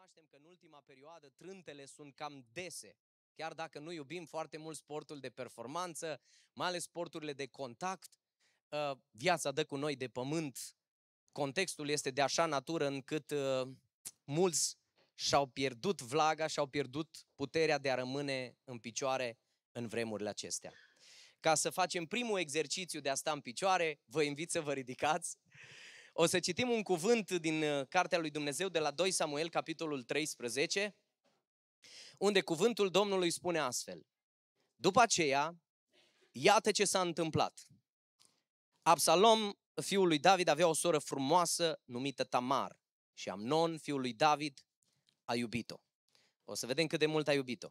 recunoaștem că în ultima perioadă trântele sunt cam dese. Chiar dacă nu iubim foarte mult sportul de performanță, mai ales sporturile de contact, uh, viața dă cu noi de pământ. Contextul este de așa natură încât uh, mulți și-au pierdut vlaga, și-au pierdut puterea de a rămâne în picioare în vremurile acestea. Ca să facem primul exercițiu de a sta în picioare, vă invit să vă ridicați o să citim un cuvânt din uh, Cartea lui Dumnezeu de la 2 Samuel, capitolul 13, unde cuvântul Domnului spune astfel. După aceea, iată ce s-a întâmplat. Absalom, fiul lui David, avea o soră frumoasă numită Tamar și Amnon, fiul lui David, a iubit-o. O să vedem cât de mult a iubit-o.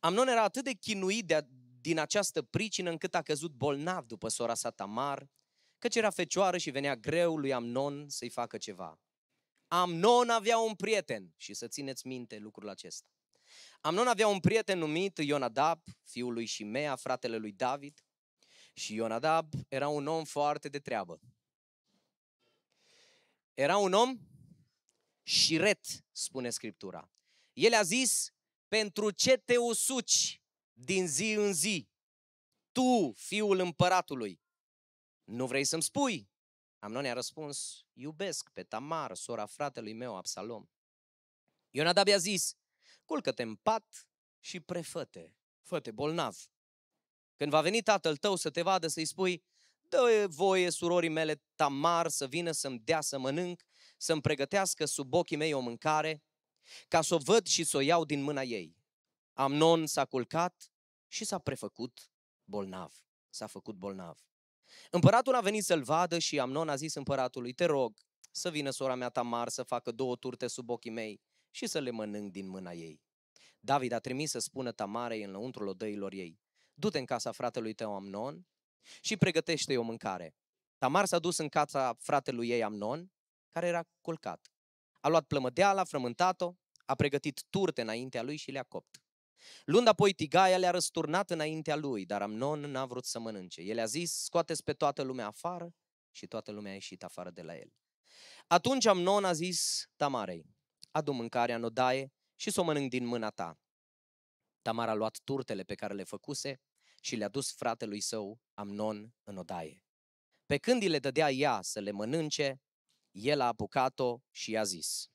Amnon era atât de chinuit de, din această pricină încât a căzut bolnav după sora sa Tamar căci era fecioară și venea greu lui Amnon să-i facă ceva. Amnon avea un prieten și să țineți minte lucrul acesta. Amnon avea un prieten numit Ionadab, fiul lui Shimea, fratele lui David, și Ionadab era un om foarte de treabă. Era un om șiret, spune Scriptura. El a zis, pentru ce te usuci din zi în zi, tu, fiul împăratului? Nu vrei să-mi spui? Amnon i-a răspuns, iubesc pe Tamar, sora fratelui meu, Absalom. Ionadab i-a zis, culcă-te în pat și prefăte, făte bolnav. Când va veni tatăl tău să te vadă, să-i spui, dă voie surorii mele Tamar să vină să-mi dea să mănânc, să-mi pregătească sub ochii mei o mâncare, ca să o văd și să o iau din mâna ei. Amnon s-a culcat și s-a prefăcut bolnav. S-a făcut bolnav. Împăratul a venit să-l vadă și Amnon a zis împăratului, te rog să vină sora mea Tamar să facă două turte sub ochii mei și să le mănânc din mâna ei. David a trimis să spună Tamarei în lăuntrul odăilor ei, du-te în casa fratelui tău Amnon și pregătește-i o mâncare. Tamar s-a dus în casa fratelui ei Amnon, care era culcat. A luat plămădeala, frământat-o, a pregătit turte înaintea lui și le-a copt. Luând apoi tigaia, le-a răsturnat înaintea lui, dar Amnon n-a vrut să mănânce. El a zis, scoateți pe toată lumea afară și toată lumea a ieșit afară de la el. Atunci Amnon a zis Tamarei, adu mâncarea în odaie și să o mănânc din mâna ta. Tamara a luat turtele pe care le făcuse și le-a dus fratelui său Amnon în odaie. Pe când îi le dădea ea să le mănânce, el a apucat-o și i-a zis,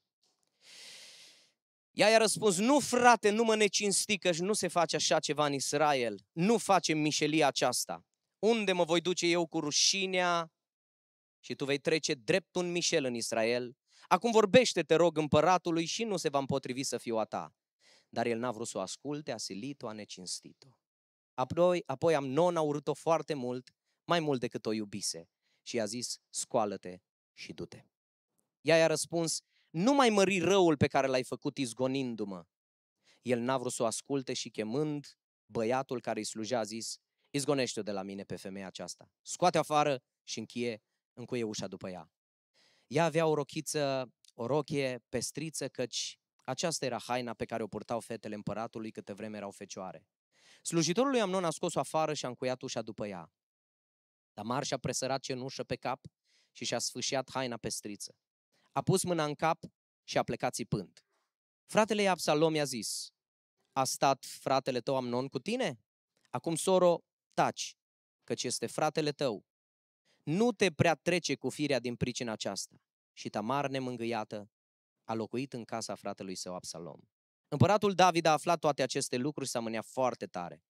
ea i-a răspuns, nu frate, nu mă necinsti că nu se face așa ceva în Israel. Nu facem mișelia aceasta. Unde mă voi duce eu cu rușinea și tu vei trece drept un mișel în Israel? Acum vorbește, te rog, împăratului și nu se va împotrivi să fiu a ta. Dar el n-a vrut să o asculte, a silit-o, a necinstit-o. Apoi, apoi Amnon a urât-o foarte mult, mai mult decât o iubise. Și i-a zis, scoală-te și du-te. Ea i-a răspuns, nu mai mări răul pe care l-ai făcut izgonindu-mă. El n-a vrut să o asculte și chemând băiatul care îi slujea a zis, izgonește-o de la mine pe femeia aceasta. Scoate afară și închie, încuie ușa după ea. Ea avea o rochiță, o rochie pestriță, căci aceasta era haina pe care o purtau fetele împăratului câte vreme erau fecioare. Slujitorul lui Amnon a scos-o afară și a încuiat ușa după ea. Tamar și-a presărat cenușă pe cap și și-a sfâșiat haina pestriță a pus mâna în cap și a plecat țipând. Fratele ei Absalom i-a zis, a stat fratele tău Amnon cu tine? Acum, soro, taci, căci este fratele tău. Nu te prea trece cu firea din pricina aceasta. Și Tamar, nemângâiată, a locuit în casa fratelui său Absalom. Împăratul David a aflat toate aceste lucruri și s-a mâniat foarte tare.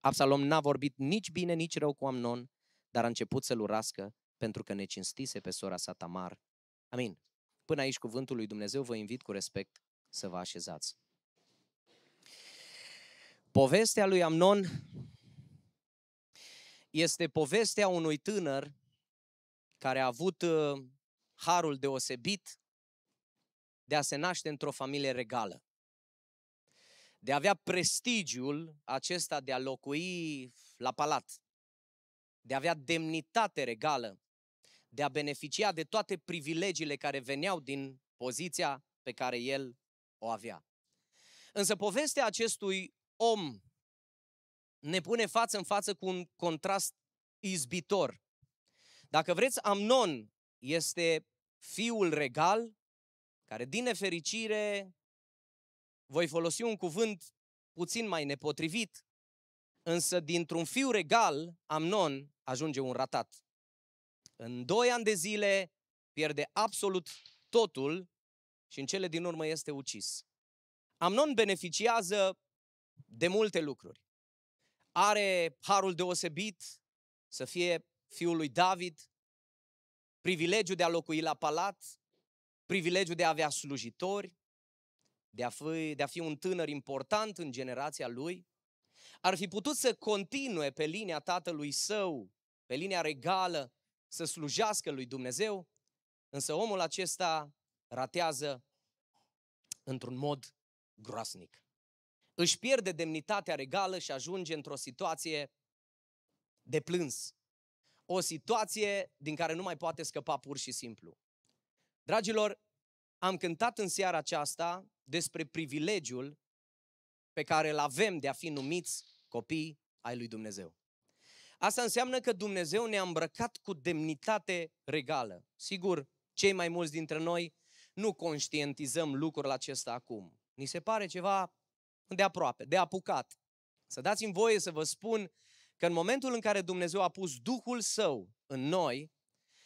Absalom n-a vorbit nici bine, nici rău cu Amnon, dar a început să-l urască pentru că ne cinstise pe sora sa Tamar. Amin. Până aici cuvântul lui Dumnezeu vă invit cu respect să vă așezați. Povestea lui Amnon este povestea unui tânăr care a avut uh, harul deosebit de a se naște într-o familie regală, de a avea prestigiul acesta de a locui la palat, de a avea demnitate regală, de a beneficia de toate privilegiile care veneau din poziția pe care el o avea. Însă povestea acestui om ne pune față în față cu un contrast izbitor. Dacă vreți, Amnon este fiul regal care, din nefericire, voi folosi un cuvânt puțin mai nepotrivit, însă dintr-un fiu regal, Amnon ajunge un ratat. În 2 ani de zile pierde absolut totul și în cele din urmă este ucis. Amnon beneficiază de multe lucruri. Are harul deosebit să fie fiul lui David, privilegiu de a locui la palat, privilegiu de a avea slujitori, de a fi, de a fi un tânăr important în generația lui, ar fi putut să continue pe linia tatălui său, pe linia regală, să slujească lui Dumnezeu, însă omul acesta ratează într-un mod groasnic. Își pierde demnitatea regală și ajunge într-o situație de plâns. O situație din care nu mai poate scăpa pur și simplu. Dragilor, am cântat în seara aceasta despre privilegiul pe care îl avem de a fi numiți copii ai lui Dumnezeu. Asta înseamnă că Dumnezeu ne-a îmbrăcat cu demnitate regală. Sigur, cei mai mulți dintre noi nu conștientizăm lucrul acesta acum. Ni se pare ceva de aproape, de apucat. Să dați-mi voie să vă spun că în momentul în care Dumnezeu a pus Duhul Său în noi,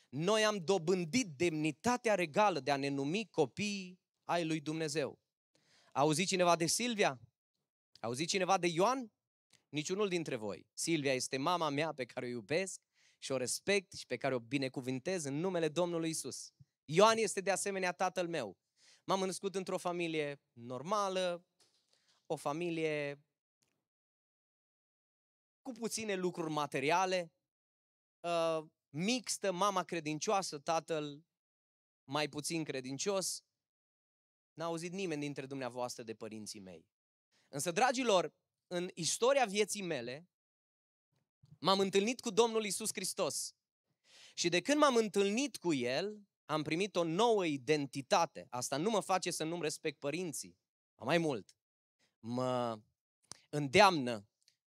noi am dobândit demnitatea regală de a ne numi copii ai lui Dumnezeu. Auzi cineva de Silvia? Auzi cineva de Ioan? niciunul dintre voi. Silvia este mama mea pe care o iubesc și o respect și pe care o binecuvintez în numele Domnului Isus. Ioan este de asemenea tatăl meu. M-am născut într-o familie normală, o familie cu puține lucruri materiale, uh, mixtă, mama credincioasă, tatăl mai puțin credincios. N-a auzit nimeni dintre dumneavoastră de părinții mei. Însă, dragilor, în istoria vieții mele, m-am întâlnit cu Domnul Isus Hristos. Și de când m-am întâlnit cu El, am primit o nouă identitate. Asta nu mă face să nu-mi respect părinții. Mai mult, mă îndeamnă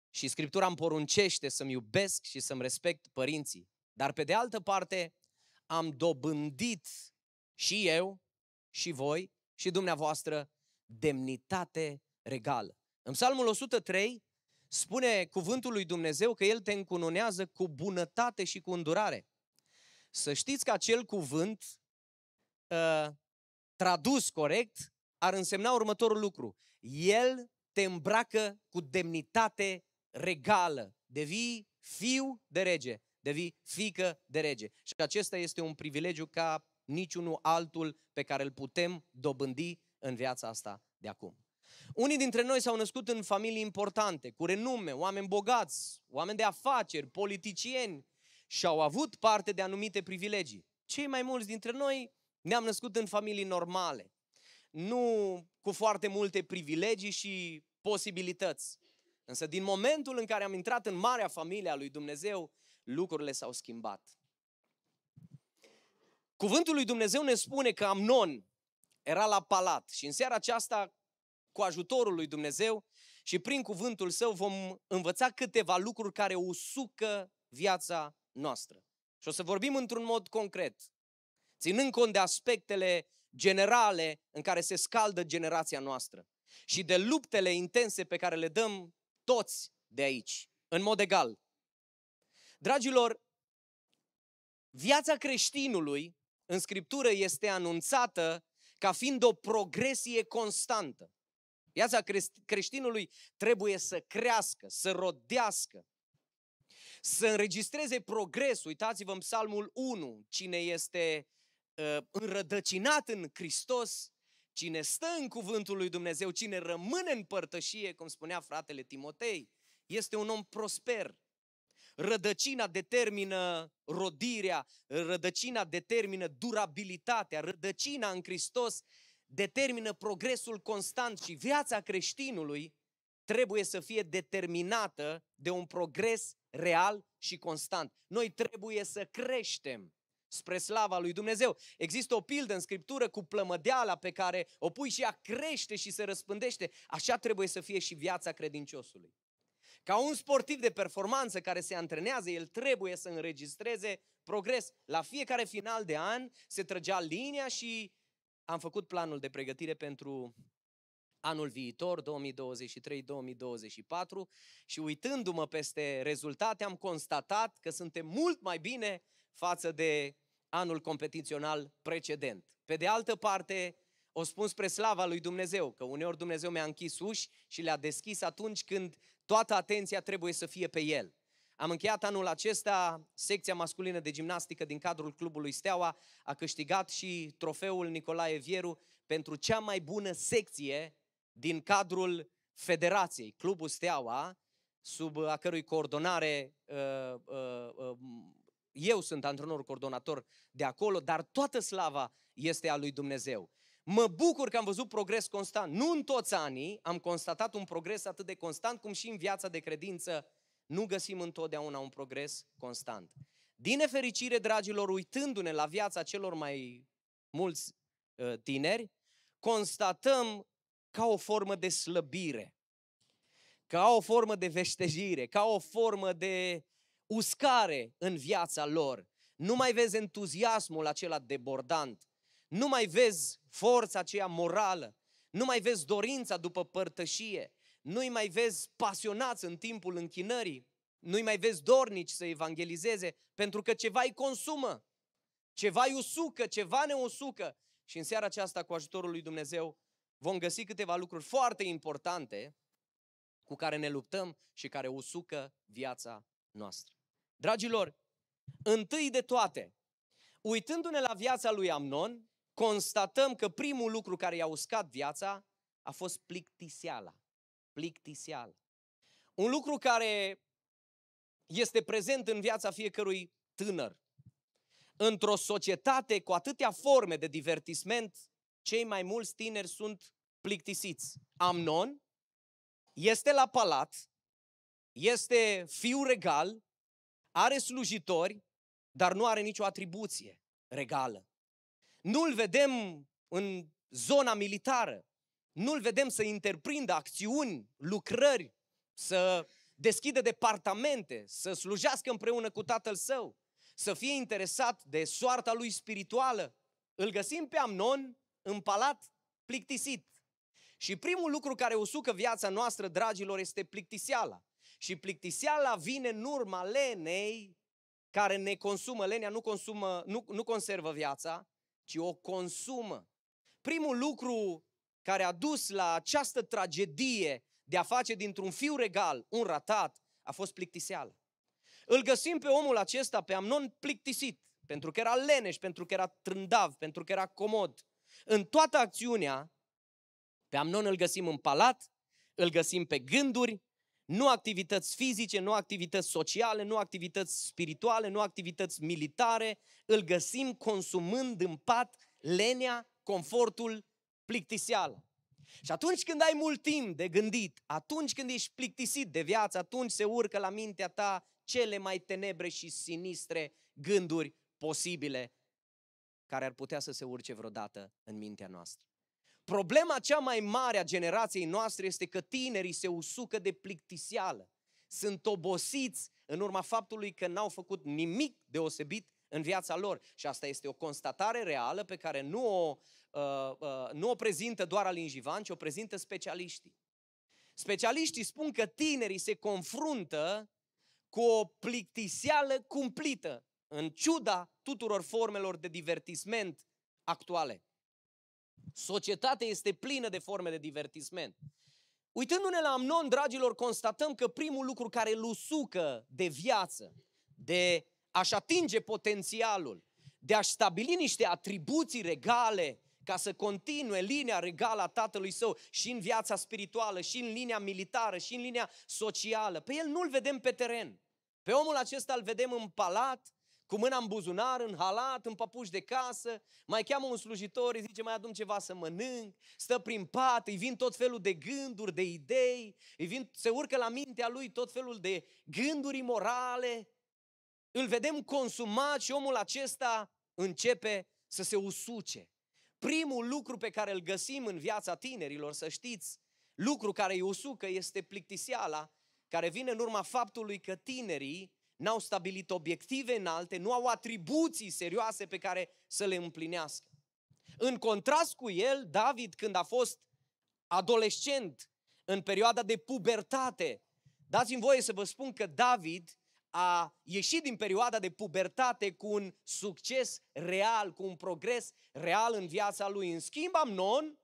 și Scriptura îmi poruncește să-mi iubesc și să-mi respect părinții. Dar pe de altă parte, am dobândit și eu, și voi, și dumneavoastră, demnitate regală. În Psalmul 103 spune cuvântul lui Dumnezeu că El te încununează cu bunătate și cu îndurare. Să știți că acel cuvânt ă, tradus corect ar însemna următorul lucru. El te îmbracă cu demnitate regală. Devii fiu de rege, devii fică de rege. Și acesta este un privilegiu ca niciunul altul pe care îl putem dobândi în viața asta de acum. Unii dintre noi s-au născut în familii importante, cu renume, oameni bogați, oameni de afaceri, politicieni și au avut parte de anumite privilegii. Cei mai mulți dintre noi ne-am născut în familii normale, nu cu foarte multe privilegii și posibilități. Însă din momentul în care am intrat în marea familie a lui Dumnezeu, lucrurile s-au schimbat. Cuvântul lui Dumnezeu ne spune că Amnon era la palat și în seara aceasta cu ajutorul lui Dumnezeu și prin cuvântul său vom învăța câteva lucruri care usucă viața noastră. Și o să vorbim într-un mod concret, ținând cont de aspectele generale în care se scaldă generația noastră și de luptele intense pe care le dăm toți de aici, în mod egal. Dragilor, viața creștinului în Scriptură este anunțată ca fiind o progresie constantă. Viața creștinului trebuie să crească, să rodească, să înregistreze progres. Uitați-vă în Psalmul 1, cine este uh, înrădăcinat în Hristos, cine stă în cuvântul lui Dumnezeu, cine rămâne în părtășie, cum spunea fratele Timotei, este un om prosper. Rădăcina determină rodirea, rădăcina determină durabilitatea, rădăcina în Hristos determină progresul constant și viața creștinului trebuie să fie determinată de un progres real și constant. Noi trebuie să creștem spre slava lui Dumnezeu. Există o pildă în Scriptură cu plămădeala pe care o pui și ea crește și se răspândește. Așa trebuie să fie și viața credinciosului. Ca un sportiv de performanță care se antrenează, el trebuie să înregistreze progres. La fiecare final de an se trăgea linia și am făcut planul de pregătire pentru anul viitor, 2023-2024, și uitându-mă peste rezultate, am constatat că suntem mult mai bine față de anul competițional precedent. Pe de altă parte, o spun spre slava lui Dumnezeu, că uneori Dumnezeu mi-a închis uși și le-a deschis atunci când toată atenția trebuie să fie pe El. Am încheiat anul acesta secția masculină de gimnastică din cadrul clubului Steaua, a câștigat și trofeul Nicolae Vieru pentru cea mai bună secție din cadrul federației, clubul Steaua, sub a cărui coordonare uh, uh, uh, eu sunt antrenor coordonator de acolo, dar toată slava este a lui Dumnezeu. Mă bucur că am văzut progres constant. Nu în toți anii am constatat un progres atât de constant cum și în viața de credință nu găsim întotdeauna un progres constant. Din nefericire, dragilor, uitându-ne la viața celor mai mulți ă, tineri, constatăm ca o formă de slăbire, ca o formă de veștejire, ca o formă de uscare în viața lor. Nu mai vezi entuziasmul acela debordant, nu mai vezi forța aceea morală, nu mai vezi dorința după părtășie, nu-i mai vezi pasionați în timpul închinării, nu-i mai vezi dornici să evangelizeze, pentru că ceva îi consumă, ceva îi usucă, ceva ne usucă. Și în seara aceasta, cu ajutorul lui Dumnezeu, vom găsi câteva lucruri foarte importante cu care ne luptăm și care usucă viața noastră. Dragilor, întâi de toate, uitându-ne la viața lui Amnon, constatăm că primul lucru care i-a uscat viața a fost plictiseala plictiseală. Un lucru care este prezent în viața fiecărui tânăr. Într-o societate cu atâtea forme de divertisment, cei mai mulți tineri sunt plictisiți. Amnon este la palat, este fiu regal, are slujitori, dar nu are nicio atribuție regală. Nu-l vedem în zona militară, nu-l vedem să interprindă acțiuni, lucrări, să deschidă departamente, să slujească împreună cu tatăl său, să fie interesat de soarta lui spirituală. Îl găsim pe Amnon în palat plictisit. Și primul lucru care usucă viața noastră, dragilor, este plictiseala. Și plictiseala vine în urma lenei care ne consumă. Lenea nu, consumă, nu, nu conservă viața, ci o consumă. Primul lucru care a dus la această tragedie de a face dintr-un fiu regal un ratat a fost plictiseală. Îl găsim pe omul acesta, pe Amnon, plictisit, pentru că era leneș, pentru că era trândav, pentru că era comod. În toată acțiunea, pe Amnon îl găsim în palat, îl găsim pe gânduri, nu activități fizice, nu activități sociale, nu activități spirituale, nu activități militare, îl găsim consumând în pat lenea, confortul plictiseală. Și atunci când ai mult timp de gândit, atunci când ești plictisit de viață, atunci se urcă la mintea ta cele mai tenebre și sinistre gânduri posibile care ar putea să se urce vreodată în mintea noastră. Problema cea mai mare a generației noastre este că tinerii se usucă de plictiseală. Sunt obosiți în urma faptului că n-au făcut nimic deosebit în viața lor. Și asta este o constatare reală pe care nu o Uh, uh, nu o prezintă doar Alin Jivan, ci o prezintă specialiștii. Specialiștii spun că tinerii se confruntă cu o plictiseală cumplită, în ciuda tuturor formelor de divertisment actuale. Societatea este plină de forme de divertisment. Uitându-ne la Amnon, dragilor, constatăm că primul lucru care îl usucă de viață, de a-și atinge potențialul, de a-și stabili niște atribuții regale, ca să continue linia regală a tatălui său și în viața spirituală, și în linia militară, și în linia socială. Pe el nu-l vedem pe teren. Pe omul acesta îl vedem în palat, cu mâna în buzunar, în halat, în păpuși de casă, mai cheamă un slujitor, îi zice, mai adun ceva să mănânc, stă prin pat, îi vin tot felul de gânduri, de idei, îi vin, se urcă la mintea lui tot felul de gânduri morale. Îl vedem consumat și omul acesta începe să se usuce. Primul lucru pe care îl găsim în viața tinerilor, să știți, lucru care îi usucă este plictiseala, care vine în urma faptului că tinerii n-au stabilit obiective înalte, nu au atribuții serioase pe care să le împlinească. În contrast cu el, David, când a fost adolescent, în perioada de pubertate, dați-mi voie să vă spun că David a ieșit din perioada de pubertate cu un succes real, cu un progres real în viața lui. În schimb, Amnon,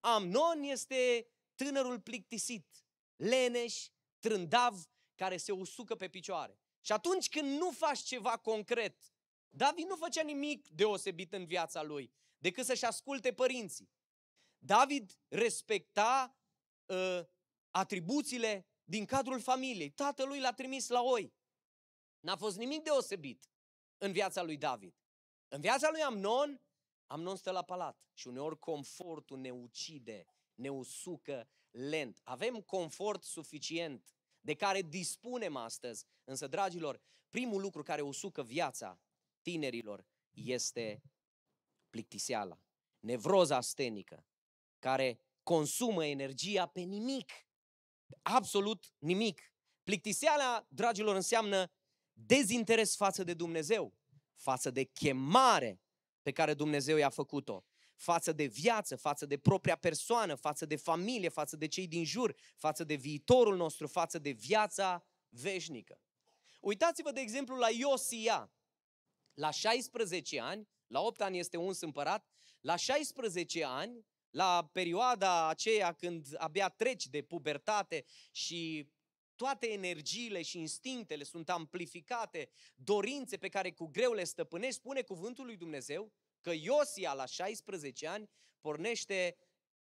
Amnon este tânărul plictisit, leneș, trândav, care se usucă pe picioare. Și atunci când nu faci ceva concret, David nu făcea nimic deosebit în viața lui, decât să-și asculte părinții. David respecta uh, atribuțiile din cadrul familiei. Tatălui l-a trimis la oi. N-a fost nimic deosebit în viața lui David. În viața lui Amnon, Amnon stă la palat și uneori confortul ne ucide, ne usucă lent. Avem confort suficient de care dispunem astăzi, însă, dragilor, primul lucru care usucă viața tinerilor este plictiseala, nevroza astenică, care consumă energia pe nimic, absolut nimic. Plictiseala, dragilor, înseamnă dezinteres față de Dumnezeu, față de chemare pe care Dumnezeu i-a făcut-o, față de viață, față de propria persoană, față de familie, față de cei din jur, față de viitorul nostru, față de viața veșnică. Uitați-vă, de exemplu, la Iosia. La 16 ani, la 8 ani este uns împărat, la 16 ani, la perioada aceea când abia treci de pubertate și toate energiile și instinctele sunt amplificate, dorințe pe care cu greu le stăpânești, spune cuvântul lui Dumnezeu că Iosia la 16 ani pornește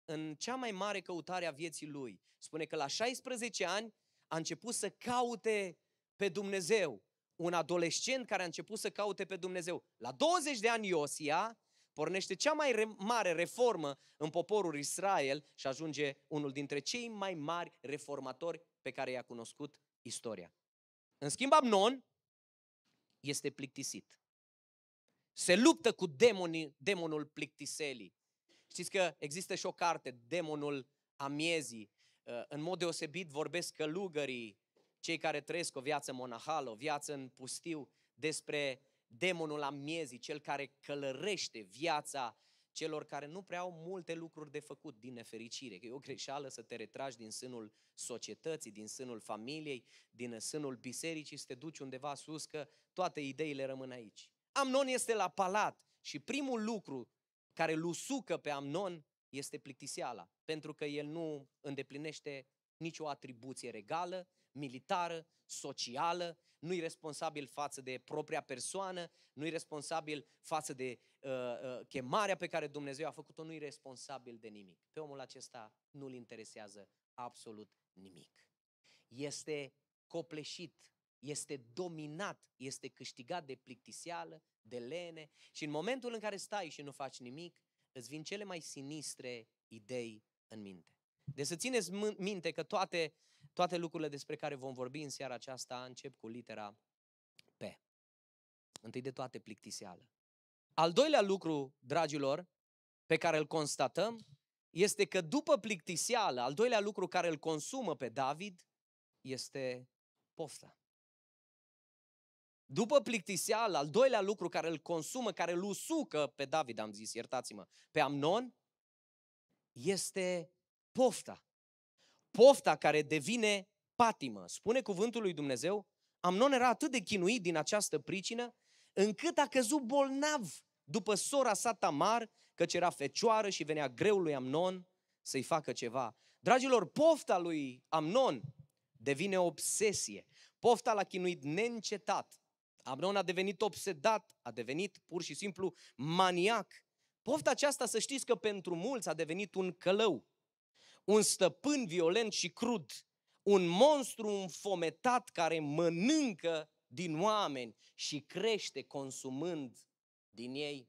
în cea mai mare căutare a vieții lui. Spune că la 16 ani a început să caute pe Dumnezeu. Un adolescent care a început să caute pe Dumnezeu. La 20 de ani Iosia pornește cea mai re- mare reformă în poporul Israel și ajunge unul dintre cei mai mari reformatori pe care i-a cunoscut istoria. În schimb, Amnon este plictisit. Se luptă cu demonii, demonul plictiselii. Știți că există și o carte, Demonul Amiezii. Uh, în mod deosebit vorbesc călugării, cei care trăiesc o viață monahală, o viață în pustiu, despre demonul amiezii, cel care călărește viața celor care nu prea au multe lucruri de făcut din nefericire. Că e o greșeală să te retragi din sânul societății, din sânul familiei, din sânul bisericii, să te duci undeva sus, că toate ideile rămân aici. Amnon este la palat și primul lucru care lusucă pe Amnon este plictiseala, pentru că el nu îndeplinește nicio atribuție regală, militară, socială, nu-i responsabil față de propria persoană, nu-i responsabil față de uh, uh, chemarea pe care Dumnezeu a făcut-o, nu-i responsabil de nimic. Pe omul acesta nu-l interesează absolut nimic. Este copleșit, este dominat, este câștigat de plictiseală, de lene și în momentul în care stai și nu faci nimic, îți vin cele mai sinistre idei în minte. De deci să țineți minte că toate toate lucrurile despre care vom vorbi în seara aceasta încep cu litera P. Întâi de toate plictiseală. Al doilea lucru, dragilor, pe care îl constatăm, este că după plictiseală, al doilea lucru care îl consumă pe David este pofta. După plictiseală, al doilea lucru care îl consumă, care îl usucă pe David, am zis, iertați-mă, pe Amnon, este pofta pofta care devine patimă. Spune cuvântul lui Dumnezeu, Amnon era atât de chinuit din această pricină, încât a căzut bolnav după sora sa Tamar, căci era fecioară și venea greu lui Amnon să-i facă ceva. Dragilor, pofta lui Amnon devine obsesie. Pofta l-a chinuit neîncetat. Amnon a devenit obsedat, a devenit pur și simplu maniac. Pofta aceasta, să știți că pentru mulți a devenit un călău un stăpân violent și crud, un monstru înfometat care mănâncă din oameni și crește consumând din ei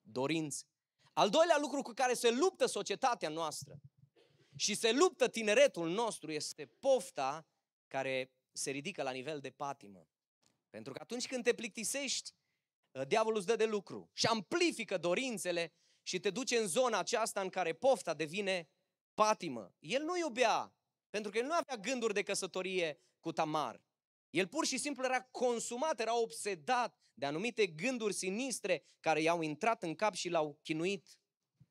dorințe. Al doilea lucru cu care se luptă societatea noastră și se luptă tineretul nostru este pofta care se ridică la nivel de patimă. Pentru că atunci când te plictisești, ă, diavolul îți dă de lucru și amplifică dorințele și te duce în zona aceasta în care pofta devine patimă. El nu iubea, pentru că el nu avea gânduri de căsătorie cu Tamar. El pur și simplu era consumat, era obsedat de anumite gânduri sinistre care i-au intrat în cap și l-au chinuit.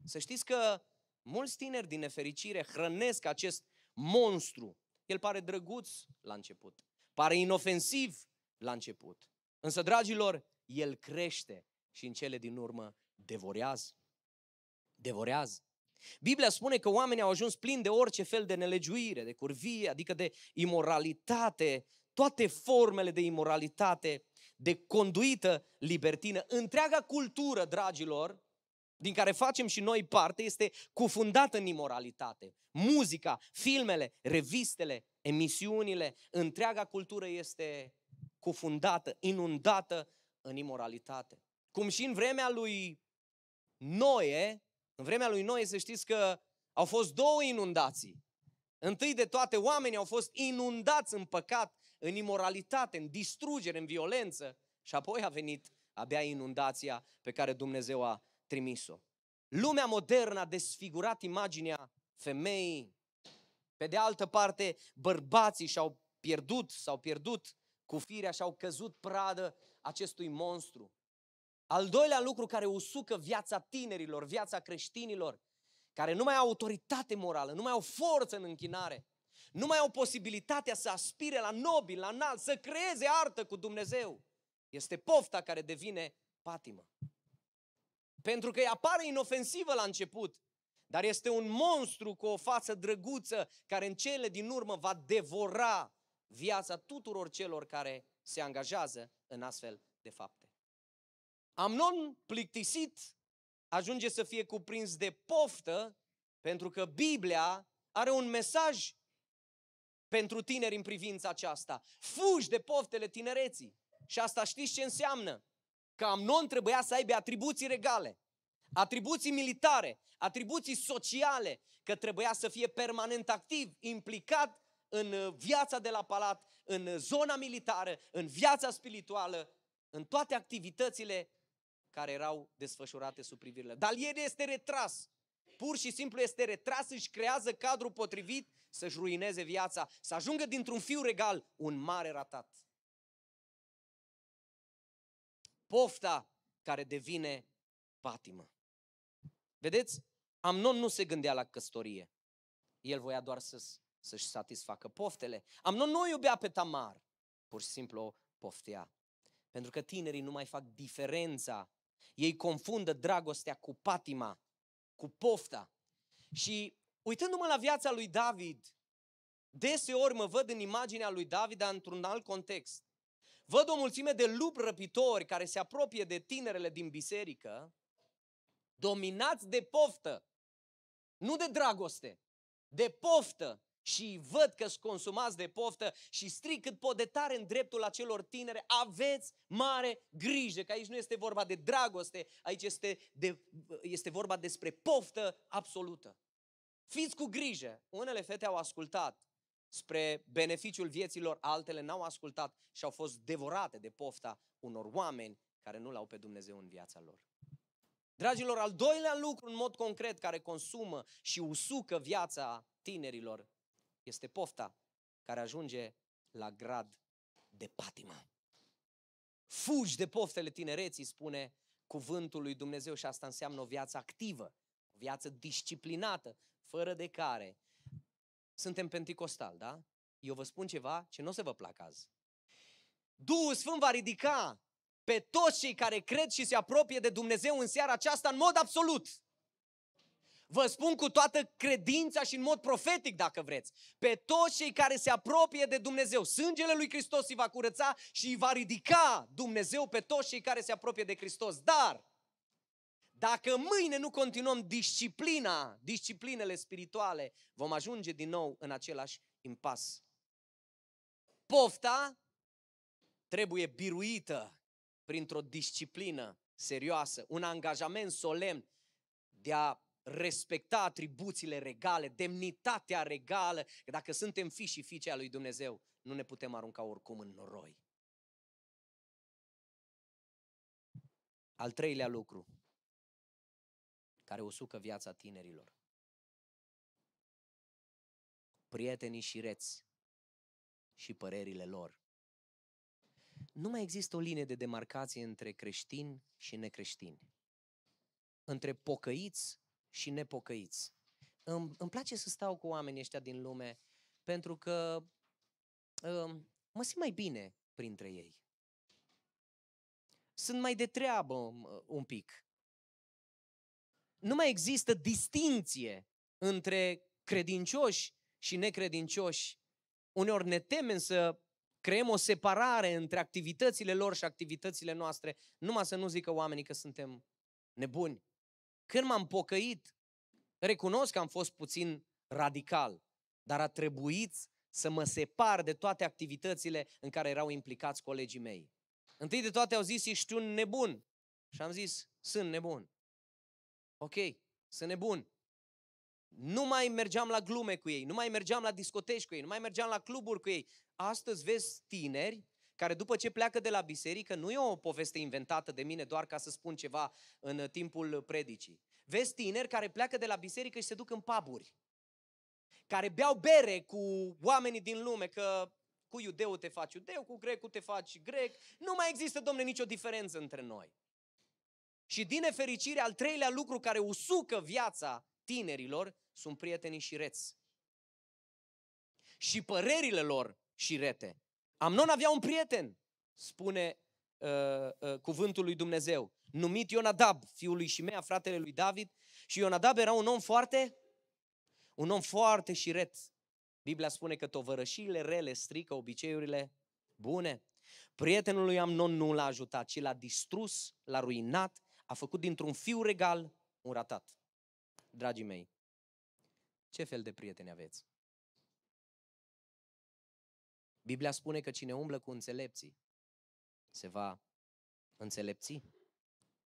Să știți că mulți tineri din nefericire hrănesc acest monstru. El pare drăguț la început, pare inofensiv la început. Însă, dragilor, el crește și în cele din urmă devorează. Devorează. Biblia spune că oamenii au ajuns plini de orice fel de nelegiuire, de curvie, adică de imoralitate, toate formele de imoralitate, de conduită libertină. Întreaga cultură, dragilor, din care facem și noi parte, este cufundată în imoralitate. Muzica, filmele, revistele, emisiunile, întreaga cultură este cufundată, inundată în imoralitate. Cum și în vremea lui Noe, în vremea lui Noe să știți că au fost două inundații. Întâi de toate, oamenii au fost inundați în păcat, în imoralitate, în distrugere, în violență. Și apoi a venit abia inundația pe care Dumnezeu a trimis-o. Lumea modernă a desfigurat imaginea femeii. Pe de altă parte, bărbații și-au pierdut, s-au pierdut cu firea și-au căzut pradă acestui monstru. Al doilea lucru care usucă viața tinerilor, viața creștinilor, care nu mai au autoritate morală, nu mai au forță în închinare, nu mai au posibilitatea să aspire la nobil, la înalt, să creeze artă cu Dumnezeu. Este pofta care devine patimă. Pentru că îi apare inofensivă la început, dar este un monstru cu o față drăguță care în cele din urmă va devora viața tuturor celor care se angajează în astfel de fapte. Amnon plictisit ajunge să fie cuprins de poftă pentru că Biblia are un mesaj pentru tineri în privința aceasta. Fugi de poftele tinereții. Și asta știți ce înseamnă? Că Amnon trebuia să aibă atribuții regale, atribuții militare, atribuții sociale, că trebuia să fie permanent activ, implicat în uh, viața de la palat, în uh, zona militară, în viața spirituală, în toate activitățile care erau desfășurate sub privirile. Dar el este retras. Pur și simplu este retras, își creează cadrul potrivit să-și ruineze viața, să ajungă dintr-un fiu regal un mare ratat. Pofta care devine patimă. Vedeți? Amnon nu se gândea la căsătorie. El voia doar să, să-și satisfacă poftele. Amnon nu o iubea pe Tamar. Pur și simplu o poftea. Pentru că tinerii nu mai fac diferența ei confundă dragostea cu patima, cu pofta. Și uitându-mă la viața lui David, deseori mă văd în imaginea lui David, dar într-un alt context. Văd o mulțime de lupi răpitori care se apropie de tinerele din biserică, dominați de poftă, nu de dragoste, de poftă și văd că sunt consumați de poftă și stric cât pot de tare în dreptul acelor tinere, aveți mare grijă, că aici nu este vorba de dragoste, aici este, de, este vorba despre poftă absolută. Fiți cu grijă! Unele fete au ascultat spre beneficiul vieților, altele n-au ascultat și au fost devorate de pofta unor oameni care nu l-au pe Dumnezeu în viața lor. Dragilor, al doilea lucru în mod concret care consumă și usucă viața tinerilor este pofta care ajunge la grad de patimă. Fugi de poftele tinereții, spune cuvântul lui Dumnezeu și asta înseamnă o viață activă, o viață disciplinată, fără de care suntem penticostal, da? Eu vă spun ceva ce nu o să vă placă azi. Duhul Sfânt va ridica pe toți cei care cred și se apropie de Dumnezeu în seara aceasta în mod absolut. Vă spun cu toată credința și în mod profetic, dacă vreți, pe toți cei care se apropie de Dumnezeu. Sângele lui Hristos îi va curăța și îi va ridica Dumnezeu pe toți cei care se apropie de Hristos. Dar, dacă mâine nu continuăm disciplina, disciplinele spirituale, vom ajunge din nou în același impas. Pofta trebuie biruită printr-o disciplină serioasă, un angajament solemn de a respecta atribuțiile regale, demnitatea regală, că dacă suntem fi și fiice a lui Dumnezeu, nu ne putem arunca oricum în noroi. Al treilea lucru care usucă viața tinerilor. Prietenii și reți și părerile lor. Nu mai există o linie de demarcație între creștini și necreștini, între pocăiți și nepocăiți. Îmi, îmi place să stau cu oamenii ăștia din lume pentru că um, mă simt mai bine printre ei. Sunt mai de treabă um, un pic. Nu mai există distinție între credincioși și necredincioși. Uneori ne temem să creăm o separare între activitățile lor și activitățile noastre, numai să nu zică oamenii că suntem nebuni. Când m-am pocăit, recunosc că am fost puțin radical, dar a trebuit să mă separ de toate activitățile în care erau implicați colegii mei. Întâi de toate au zis, ești un nebun. Și am zis, sunt nebun. Ok, sunt nebun. Nu mai mergeam la glume cu ei, nu mai mergeam la discoteci cu ei, nu mai mergeam la cluburi cu ei. Astăzi vezi tineri care după ce pleacă de la biserică, nu e o poveste inventată de mine doar ca să spun ceva în timpul predicii. Vezi tineri care pleacă de la biserică și se duc în paburi, care beau bere cu oamenii din lume, că cu iudeu te faci iudeu, cu grecul te faci grec. Nu mai există, domne, nicio diferență între noi. Și din nefericire, al treilea lucru care usucă viața tinerilor sunt prietenii și reți. Și părerile lor și rete. Amnon avea un prieten, spune uh, uh, cuvântul lui Dumnezeu, numit Ionadab, fiul lui Shimea, fratele lui David. Și Ionadab era un om foarte, un om foarte șiret. Biblia spune că tovărășiile rele strică obiceiurile bune. Prietenul lui Amnon nu l-a ajutat, ci l-a distrus, l-a ruinat, a făcut dintr-un fiu regal un ratat. Dragii mei, ce fel de prieteni aveți? Biblia spune că cine umblă cu înțelepții se va înțelepți,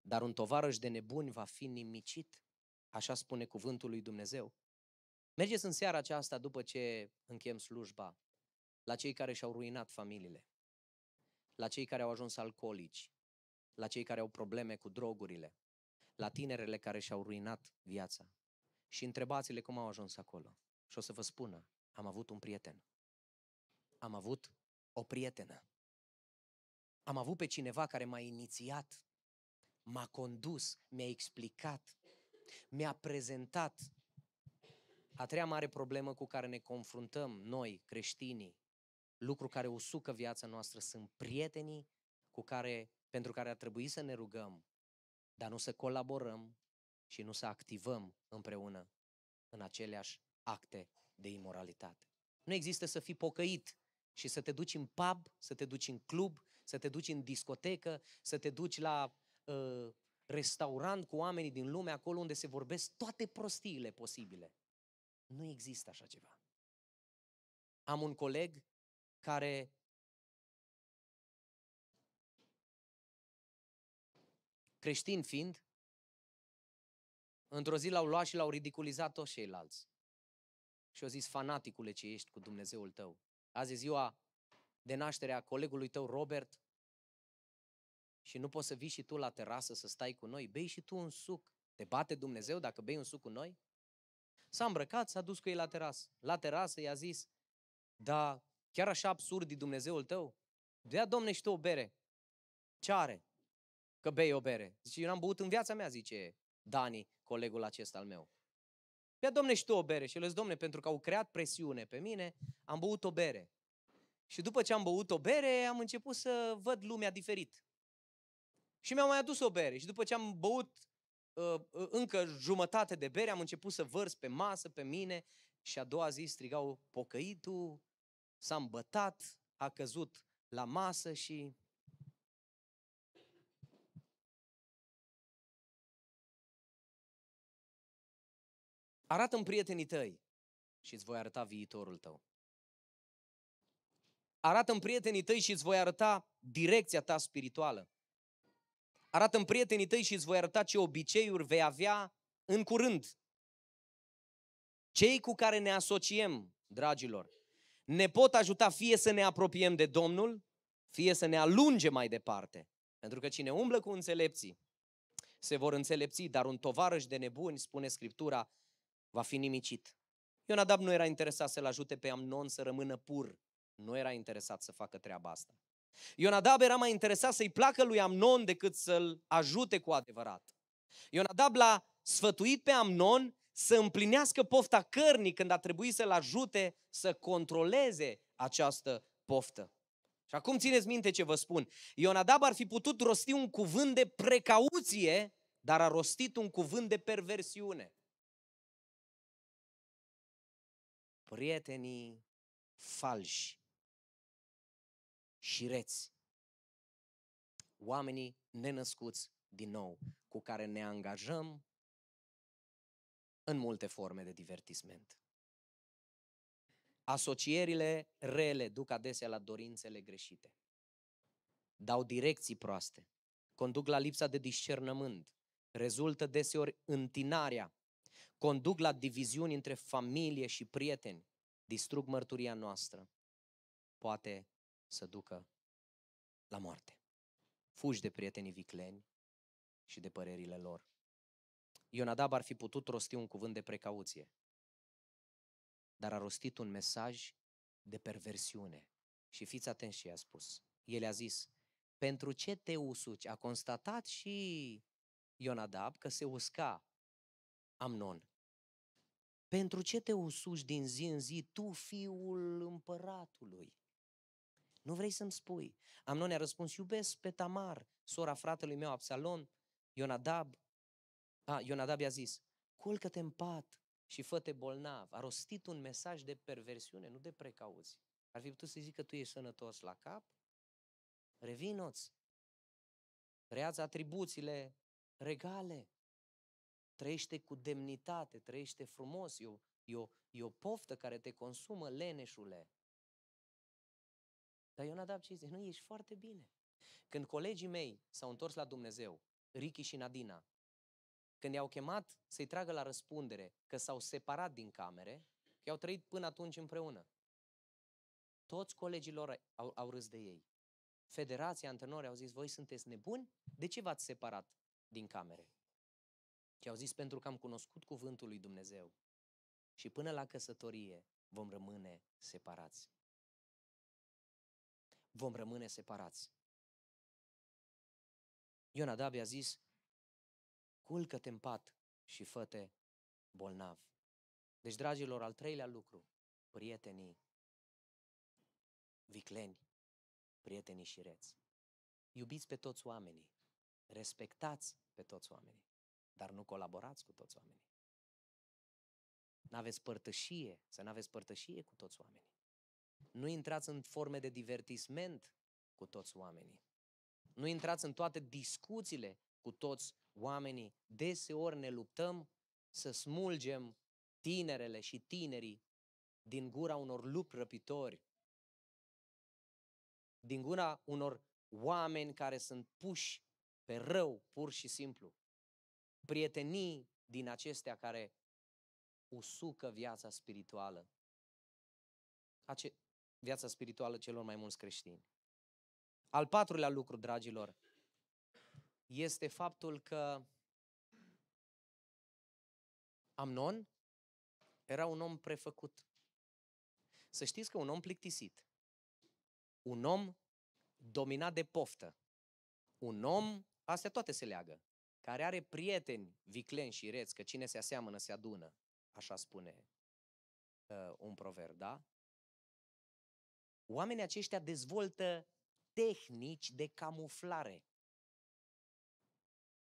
dar un tovarăș de nebuni va fi nimicit. Așa spune cuvântul lui Dumnezeu. Mergeți în seara aceasta după ce închem slujba la cei care și-au ruinat familiile, la cei care au ajuns alcoolici, la cei care au probleme cu drogurile, la tinerele care și-au ruinat viața. Și întrebați-le cum au ajuns acolo. Și o să vă spună, am avut un prieten am avut o prietenă. Am avut pe cineva care m-a inițiat, m-a condus, mi-a explicat, mi-a prezentat. A treia mare problemă cu care ne confruntăm noi, creștinii, lucru care usucă viața noastră, sunt prietenii cu care, pentru care ar trebui să ne rugăm, dar nu să colaborăm și nu să activăm împreună în aceleași acte de imoralitate. Nu există să fii pocăit și să te duci în pub, să te duci în club, să te duci în discotecă, să te duci la uh, restaurant cu oamenii din lume, acolo unde se vorbesc toate prostiile posibile. Nu există așa ceva. Am un coleg care creștin fiind, într-o zi l-au luat și l-au ridiculizat toți ceilalți. Și au zis, fanaticule ce ești cu Dumnezeul tău. Azi e ziua de naștere a colegului tău, Robert, și nu poți să vii și tu la terasă să stai cu noi. Bei și tu un suc. Te bate Dumnezeu dacă bei un suc cu noi? S-a îmbrăcat, s-a dus cu ei la terasă. La terasă i-a zis, da, chiar așa absurd e Dumnezeul tău? Dea, domne, și tu o bere. Ce are? Că bei o bere. Zice, eu n-am băut în viața mea, zice Dani, colegul acesta al meu. Bea, domne, și tu o bere. Și el zice, domne, pentru că au creat presiune pe mine, am băut o bere. Și după ce am băut o bere, am început să văd lumea diferit. Și mi-am mai adus o bere. Și după ce am băut uh, încă jumătate de bere, am început să vărs pe masă, pe mine. Și a doua zi strigau, pocăitul s-a îmbătat, a căzut la masă și arată în prietenii tăi și îți voi arăta viitorul tău. Arată în prietenii tăi și îți voi arăta direcția ta spirituală. Arată în prietenii tăi și îți voi arăta ce obiceiuri vei avea în curând. Cei cu care ne asociem, dragilor, ne pot ajuta fie să ne apropiem de Domnul, fie să ne alunge mai departe. Pentru că cine umblă cu înțelepții se vor înțelepți, dar un tovarăș de nebuni, spune Scriptura, va fi nimicit. Ionadab nu era interesat să-l ajute pe Amnon să rămână pur. Nu era interesat să facă treaba asta. Ionadab era mai interesat să-i placă lui Amnon decât să-l ajute cu adevărat. Ionadab l-a sfătuit pe Amnon să împlinească pofta cărnii când a trebuit să-l ajute să controleze această poftă. Și acum țineți minte ce vă spun. Ionadab ar fi putut rosti un cuvânt de precauție, dar a rostit un cuvânt de perversiune. prietenii falși și reți, oamenii nenăscuți din nou, cu care ne angajăm în multe forme de divertisment. Asocierile rele duc adesea la dorințele greșite, dau direcții proaste, conduc la lipsa de discernământ, rezultă deseori întinarea conduc la diviziuni între familie și prieteni, distrug mărturia noastră, poate să ducă la moarte. Fugi de prietenii vicleni și de părerile lor. Ionadab ar fi putut rosti un cuvânt de precauție, dar a rostit un mesaj de perversiune. Și fiți atenți ce i-a spus. El a zis, pentru ce te usuci? A constatat și Ionadab că se usca Amnon. Pentru ce te usuși din zi în zi, tu fiul împăratului? Nu vrei să-mi spui. Amnon a răspuns, iubesc pe Tamar, sora fratelui meu Absalon, Ionadab. A, Ionadab i-a zis, culcă-te în pat și fă-te bolnav. A rostit un mesaj de perversiune, nu de precauție. Ar fi putut să zică tu ești sănătos la cap? Revinoți! Reați atribuțiile regale trăiește cu demnitate, trăiește frumos, e o, e o, e o poftă care te consumă, leneșule. Dar Ionadab ce zice? Nu, ești foarte bine. Când colegii mei s-au întors la Dumnezeu, Ricky și Nadina, când i-au chemat să-i tragă la răspundere că s-au separat din camere, că i-au trăit până atunci împreună, toți colegii lor au, au râs de ei. Federația antrenorii au zis, voi sunteți nebuni? De ce v-ați separat din camere? Și au zis pentru că am cunoscut cuvântul lui Dumnezeu și până la căsătorie vom rămâne separați. Vom rămâne separați. Iona Dabi a zis, culcă-te în pat și fă-te bolnav. Deci, dragilor, al treilea lucru, prietenii vicleni, prietenii și reți. Iubiți pe toți oamenii, respectați pe toți oamenii dar nu colaborați cu toți oamenii. N-aveți părtășie, să n-aveți părtășie cu toți oamenii. Nu intrați în forme de divertisment cu toți oamenii. Nu intrați în toate discuțiile cu toți oamenii. Deseori ne luptăm să smulgem tinerele și tinerii din gura unor lupi răpitori, din gura unor oameni care sunt puși pe rău, pur și simplu prietenii din acestea care usucă viața spirituală, ace- viața spirituală celor mai mulți creștini. Al patrulea lucru, dragilor, este faptul că Amnon era un om prefăcut. Să știți că un om plictisit, un om dominat de poftă, un om, astea toate se leagă, care are prieteni vicleni și reți, că cine se aseamănă se adună, așa spune uh, un proverb, da? Oamenii aceștia dezvoltă tehnici de camuflare.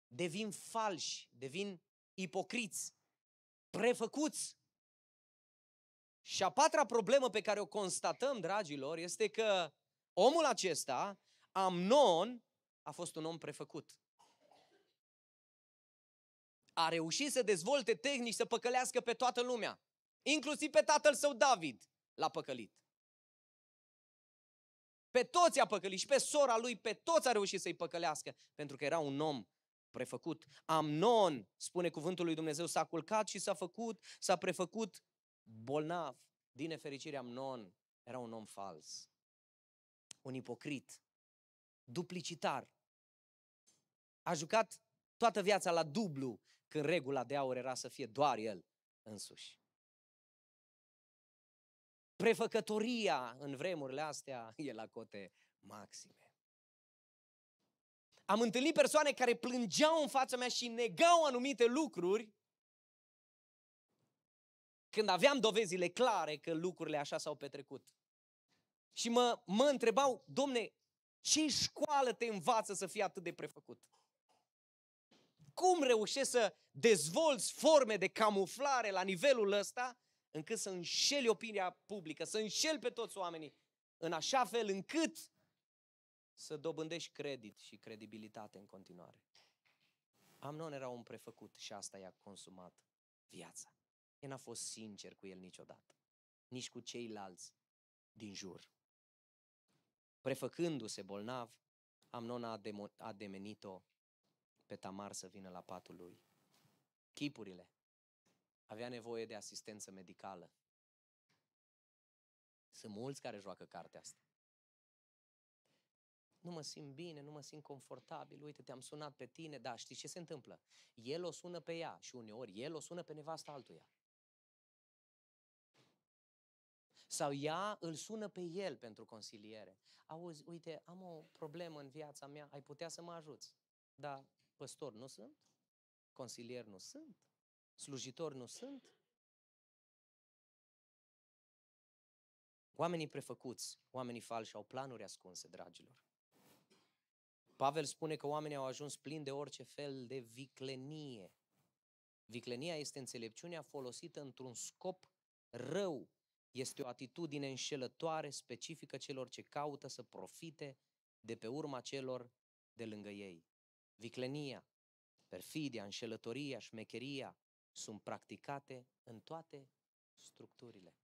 Devin falși, devin ipocriți, prefăcuți. Și a patra problemă pe care o constatăm, dragilor, este că omul acesta, Amnon, a fost un om prefăcut a reușit să dezvolte tehnici să păcălească pe toată lumea. Inclusiv pe tatăl său David l-a păcălit. Pe toți a păcălit și pe sora lui, pe toți a reușit să-i păcălească, pentru că era un om prefăcut. Amnon, spune cuvântul lui Dumnezeu, s-a culcat și s-a făcut, s-a prefăcut bolnav. Din nefericire, Amnon era un om fals, un ipocrit, duplicitar. A jucat toată viața la dublu când regula de aur era să fie doar el însuși. Prefăcătoria în vremurile astea e la cote maxime. Am întâlnit persoane care plângeau în fața mea și negau anumite lucruri când aveam dovezile clare că lucrurile așa s-au petrecut. Și mă, mă întrebau, domne, ce școală te învață să fii atât de prefăcut? cum reușești să dezvolți forme de camuflare la nivelul ăsta încât să înșeli opinia publică, să înșeli pe toți oamenii în așa fel încât să dobândești credit și credibilitate în continuare. Amnon era un prefăcut și asta i-a consumat viața. El n-a fost sincer cu el niciodată, nici cu ceilalți din jur. Prefăcându-se bolnav, Amnon a, a demenit-o pe Tamar să vină la patul lui. Chipurile. Avea nevoie de asistență medicală. Sunt mulți care joacă cartea asta. Nu mă simt bine, nu mă simt confortabil, uite, te-am sunat pe tine, dar știi ce se întâmplă? El o sună pe ea și uneori el o sună pe nevasta altuia. Sau ea îl sună pe el pentru consiliere. Auzi, uite, am o problemă în viața mea, ai putea să mă ajuți. Da, păstor nu sunt? consilier nu sunt? slujitor nu sunt? Oamenii prefăcuți, oamenii falși au planuri ascunse, dragilor. Pavel spune că oamenii au ajuns plini de orice fel de viclenie. Viclenia este înțelepciunea folosită într-un scop rău. Este o atitudine înșelătoare specifică celor ce caută să profite de pe urma celor de lângă ei viclenia, perfidia, înșelătoria, șmecheria sunt practicate în toate structurile.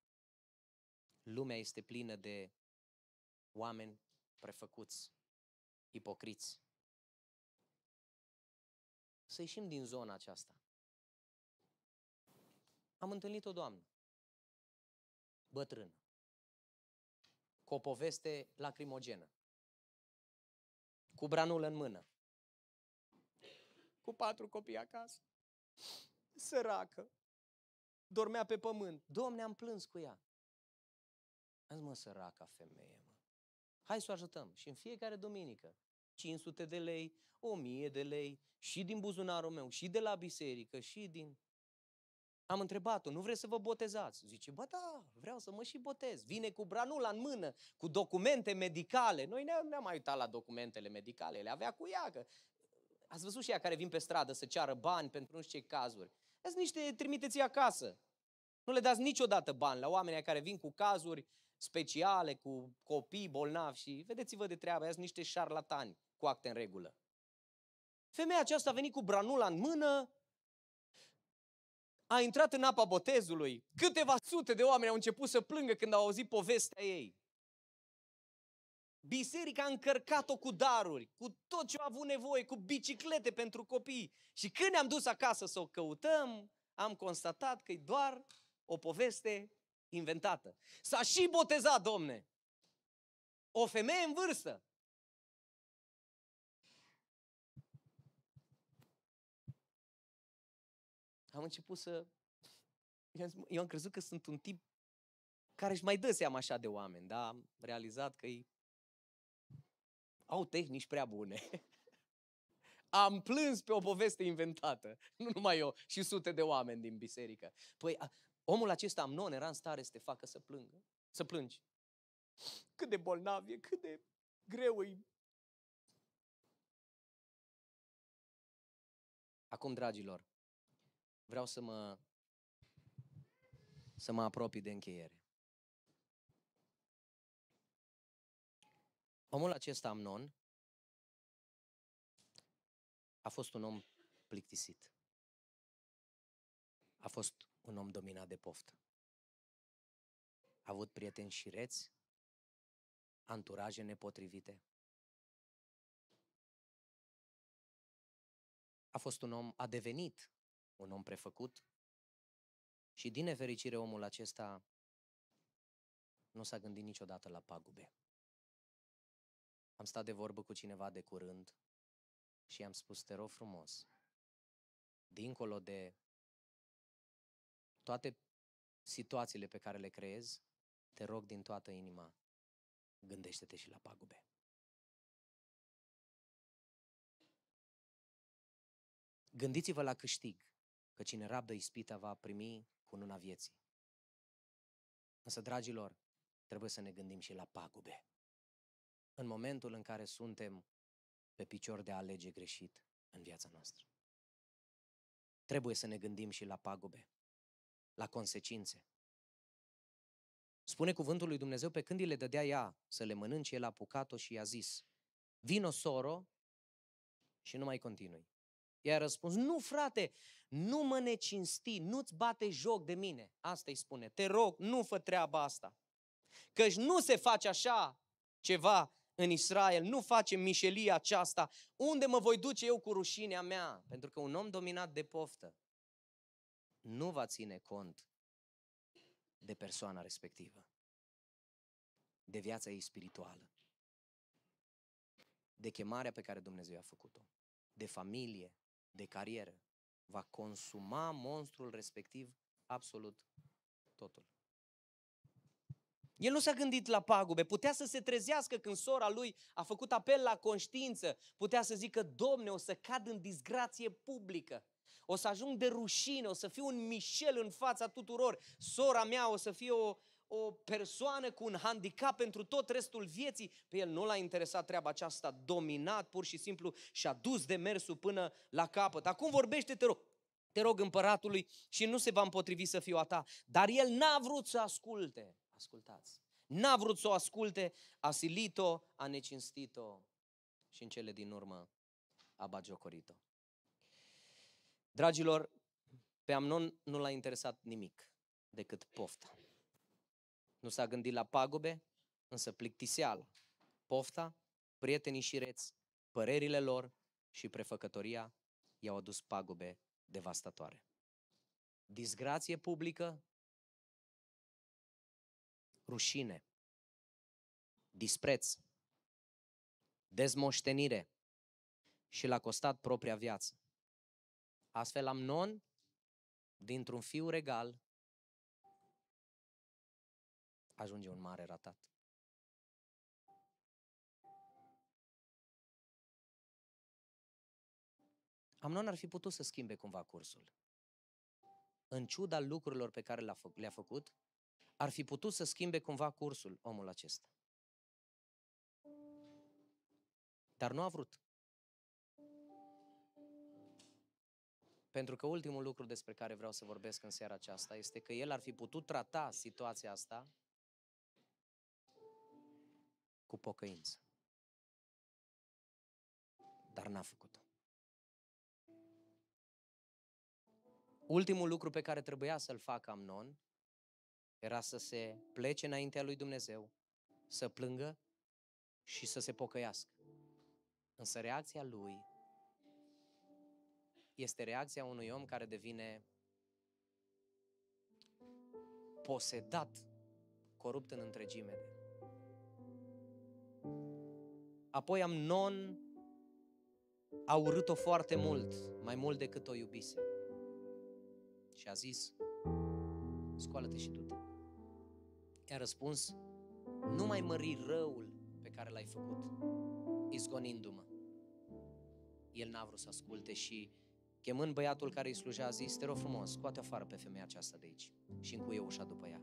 Lumea este plină de oameni prefăcuți, ipocriți. Să ieșim din zona aceasta. Am întâlnit o doamnă, bătrână, cu o poveste lacrimogenă, cu branul în mână, cu patru copii acasă. Săracă. Dormea pe pământ. Domne, am plâns cu ea. Am zis, mă, săraca femeie, mă. Hai să o ajutăm. Și în fiecare duminică, 500 de lei, 1000 de lei, și din buzunarul meu, și de la biserică, și din... Am întrebat-o, nu vreți să vă botezați? Zice, bă, da, vreau să mă și botez. Vine cu branula în mână, cu documente medicale. Noi ne-am mai uitat la documentele medicale, le avea cu ea, că Ați văzut și ea care vin pe stradă să ceară bani pentru nu știu ce cazuri. Ați niște, trimiteți acasă. Nu le dați niciodată bani la oamenii care vin cu cazuri speciale, cu copii bolnavi și vedeți-vă de treaba, ați niște șarlatani cu acte în regulă. Femeia aceasta a venit cu branula în mână, a intrat în apa botezului. Câteva sute de oameni au început să plângă când au auzit povestea ei. Biserica a încărcat-o cu daruri, cu tot ce a avut nevoie, cu biciclete pentru copii. Și când ne-am dus acasă să o căutăm, am constatat că e doar o poveste inventată. S-a și botezat, domne, o femeie în vârstă. Am început să... Eu am, eu am crezut că sunt un tip care își mai dă seama așa de oameni, dar am realizat că e au tehnici prea bune. Am plâns pe o poveste inventată, nu numai eu, și sute de oameni din biserică. Păi omul acesta Amnon era în stare să te facă să plângă, să plângi. Cât de bolnav e, cât de greu e. Acum, dragilor, vreau să mă să mă apropii de încheiere. Omul acesta, Amnon, a fost un om plictisit. A fost un om dominat de poftă. A avut prieteni și reți, anturaje nepotrivite. A fost un om, a devenit un om prefăcut și din nefericire omul acesta nu s-a gândit niciodată la pagube. Am stat de vorbă cu cineva de curând și i-am spus, te rog frumos, dincolo de toate situațiile pe care le creezi, te rog din toată inima, gândește-te și la pagube. Gândiți-vă la câștig, că cine rabdă ispita va primi cununa vieții. Însă, dragilor, trebuie să ne gândim și la pagube în momentul în care suntem pe picior de a alege greșit în viața noastră. Trebuie să ne gândim și la pagube, la consecințe. Spune cuvântul lui Dumnezeu pe când îi le dădea ea să le mănânce, el a apucat-o și i-a zis, vino soro și nu mai continui. Ea a răspuns, nu frate, nu mă necinsti, nu-ți bate joc de mine. Asta îi spune, te rog, nu fă treaba asta. Căci nu se face așa ceva în Israel, nu facem mișelia aceasta, unde mă voi duce eu cu rușinea mea? Pentru că un om dominat de poftă nu va ține cont de persoana respectivă, de viața ei spirituală, de chemarea pe care Dumnezeu a făcut-o, de familie, de carieră. Va consuma monstrul respectiv absolut totul. El nu s-a gândit la pagube, putea să se trezească când sora lui a făcut apel la conștiință, putea să zică, domne, o să cad în disgrație publică, o să ajung de rușine, o să fiu un mișel în fața tuturor, sora mea o să fie o, o persoană cu un handicap pentru tot restul vieții. Pe el nu l-a interesat treaba aceasta, dominat pur și simplu și a dus demersul până la capăt. Acum vorbește, te rog, te rog împăratului și nu se va împotrivi să fiu a ta. Dar el n-a vrut să asculte ascultați. N-a vrut să o asculte, a silit-o, a necinstit-o și în cele din urmă a bagiocorit-o. Dragilor, pe Amnon nu l-a interesat nimic decât pofta. Nu s-a gândit la pagube, însă plictiseală. Pofta, prietenii și reți, părerile lor și prefăcătoria i-au adus pagube devastatoare. Disgrație publică rușine, dispreț, dezmoștenire și l-a costat propria viață. Astfel Amnon, dintr-un fiu regal, ajunge un mare ratat. Amnon ar fi putut să schimbe cumva cursul. În ciuda lucrurilor pe care le-a, făcut, ar fi putut să schimbe cumva cursul omul acesta. Dar nu a vrut. Pentru că ultimul lucru despre care vreau să vorbesc în seara aceasta este că el ar fi putut trata situația asta cu pocăință. Dar n-a făcut-o. Ultimul lucru pe care trebuia să-l facă Amnon era să se plece înaintea lui Dumnezeu, să plângă și să se pocăiască. Însă reacția lui este reacția unui om care devine posedat, corupt în întregime. Apoi Amnon a urât-o foarte mult, mai mult decât o iubise. Și a zis, Scoală-te și du-te. I-a răspuns, nu mai mări răul pe care l-ai făcut, izgonindu-mă. El n-a vrut să asculte și chemând băiatul care îi slujea a zis, te rog frumos, scoate afară pe femeia aceasta de aici și încuie ușa după ea.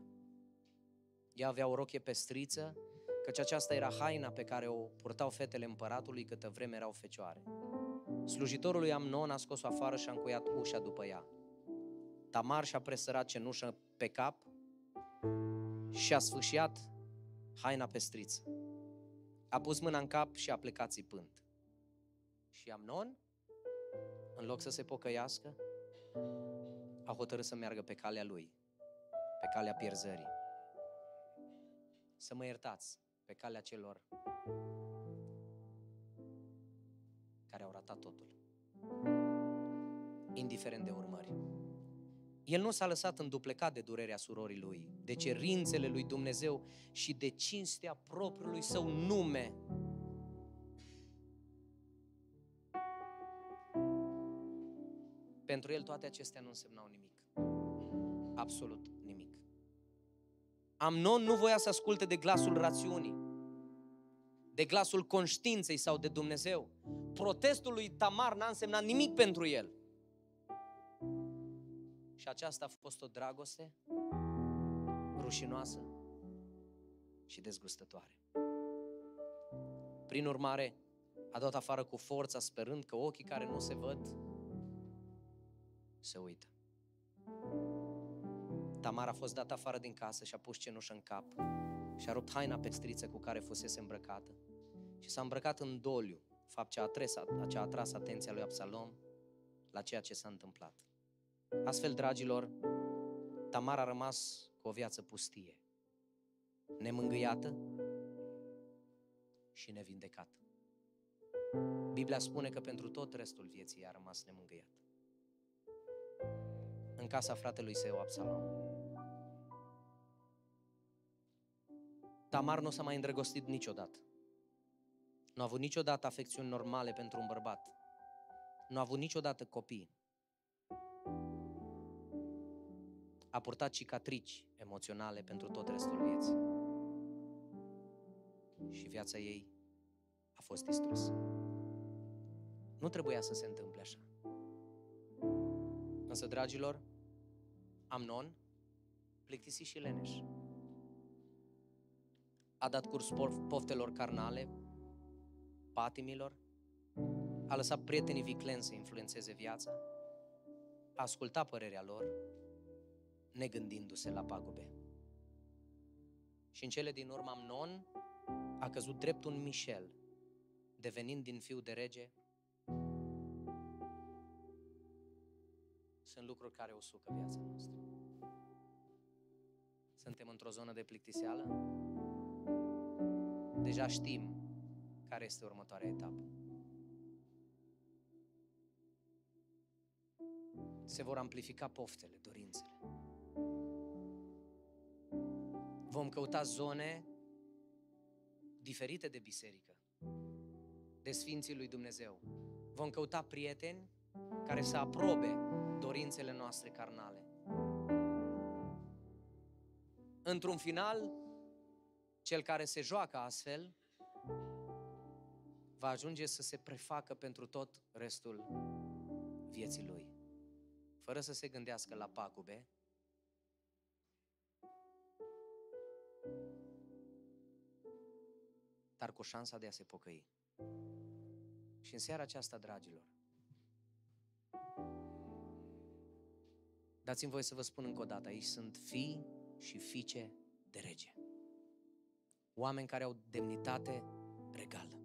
Ea avea o rochie pestriță, căci aceasta era haina pe care o purtau fetele împăratului câtă vreme erau fecioare. Slujitorul lui Amnon a scos-o afară și a încuiat ușa după ea. Tamar și-a presărat cenușă pe cap și a sfâșiat haina pe striță. A pus mâna în cap și a plecat țipând. Și Amnon, în loc să se pocăiască, a hotărât să meargă pe calea lui, pe calea pierzării. Să mă iertați, pe calea celor care au ratat totul, indiferent de urmări. El nu s-a lăsat înduplecat de durerea surorii lui, de cerințele lui Dumnezeu și de cinstea propriului său nume. Pentru el toate acestea nu însemnau nimic. Absolut nimic. Amnon nu voia să asculte de glasul rațiunii, de glasul conștiinței sau de Dumnezeu. Protestul lui Tamar n-a însemnat nimic pentru el. Și aceasta a fost o dragoste rușinoasă și dezgustătoare. Prin urmare, a dat afară cu forța, sperând că ochii care nu se văd se uită. Tamara a fost dată afară din casă și a pus cenușă în cap și a rupt haina pestriță cu care fusese îmbrăcată și s-a îmbrăcat în doliu, fapt ce a ce a atras atenția lui Absalom la ceea ce s-a întâmplat. Astfel, dragilor, Tamar a rămas cu o viață pustie, nemângâiată și nevindecată. Biblia spune că pentru tot restul vieții a rămas nemângâiată. În casa fratelui său, Absalom. Tamar nu s-a mai îndrăgostit niciodată. Nu a avut niciodată afecțiuni normale pentru un bărbat. Nu a avut niciodată copii a purtat cicatrici emoționale pentru tot restul vieții. Și viața ei a fost distrusă. Nu trebuia să se întâmple așa. Însă, dragilor, Amnon, plictisit și leneș, a dat curs poftelor carnale, patimilor, a lăsat prietenii viclen să influențeze viața, a ascultat părerea lor negândindu-se la pagube. Și în cele din urmă Amnon a căzut drept un Michel, devenind din fiu de rege. Sunt lucruri care usucă viața noastră. Suntem într-o zonă de plictiseală? Deja știm care este următoarea etapă. Se vor amplifica poftele, dorințele. Vom căuta zone diferite de biserică, de Sfinții lui Dumnezeu. Vom căuta prieteni care să aprobe dorințele noastre carnale. Într-un final, cel care se joacă astfel va ajunge să se prefacă pentru tot restul vieții lui. Fără să se gândească la pagube, dar cu șansa de a se pocăi. Și în seara aceasta, dragilor, dați-mi voie să vă spun încă o dată, aici sunt fii și fiice de rege. Oameni care au demnitate regală.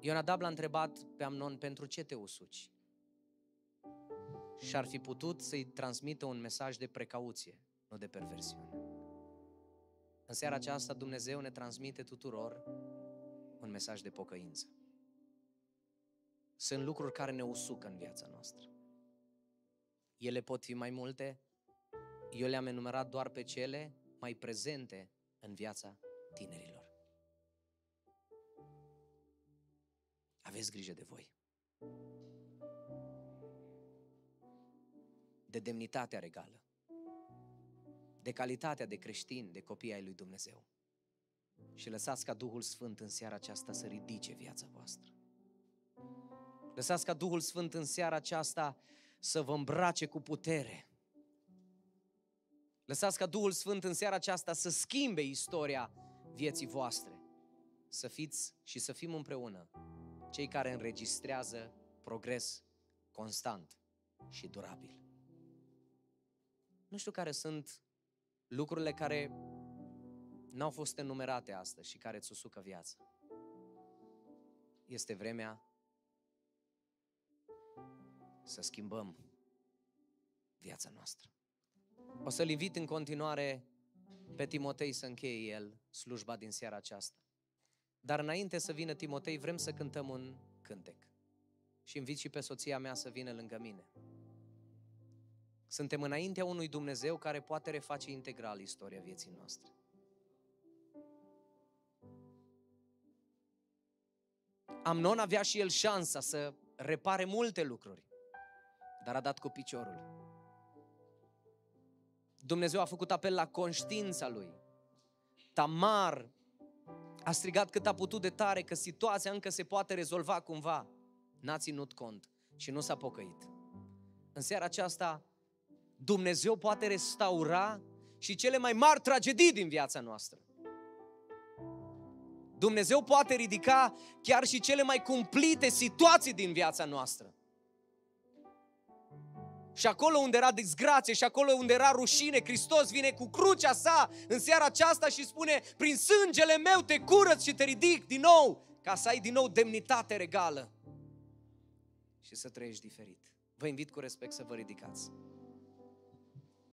Ionadab l-a întrebat pe Amnon pentru ce te usuci? Și ar fi putut să-i transmită un mesaj de precauție, nu de perversiune. În seara aceasta Dumnezeu ne transmite tuturor un mesaj de pocăință. Sunt lucruri care ne usucă în viața noastră. Ele pot fi mai multe, eu le-am enumerat doar pe cele mai prezente în viața tinerilor. Aveți grijă de voi. De demnitatea regală de calitatea de creștin, de copii ai lui Dumnezeu. Și lăsați ca Duhul Sfânt în seara aceasta să ridice viața voastră. Lăsați ca Duhul Sfânt în seara aceasta să vă îmbrace cu putere. Lăsați ca Duhul Sfânt în seara aceasta să schimbe istoria vieții voastre. Să fiți și să fim împreună cei care înregistrează progres constant și durabil. Nu știu care sunt lucrurile care n-au fost enumerate astăzi și care îți usucă viața. Este vremea să schimbăm viața noastră. O să-l invit în continuare pe Timotei să încheie el slujba din seara aceasta. Dar înainte să vină Timotei, vrem să cântăm un cântec. Și invit și pe soția mea să vină lângă mine. Suntem înaintea unui Dumnezeu care poate reface integral istoria vieții noastre. Amnon avea și el șansa să repare multe lucruri, dar a dat cu piciorul. Dumnezeu a făcut apel la conștiința lui. Tamar a strigat cât a putut de tare că situația încă se poate rezolva cumva. N-a ținut cont și nu s-a pocăit. În seara aceasta Dumnezeu poate restaura și cele mai mari tragedii din viața noastră. Dumnezeu poate ridica chiar și cele mai cumplite situații din viața noastră. Și acolo unde era disgrație și acolo unde era rușine, Hristos vine cu crucea sa în seara aceasta și spune, prin sângele meu te curăț și te ridic din nou, ca să ai din nou demnitate regală și să trăiești diferit. Vă invit cu respect să vă ridicați.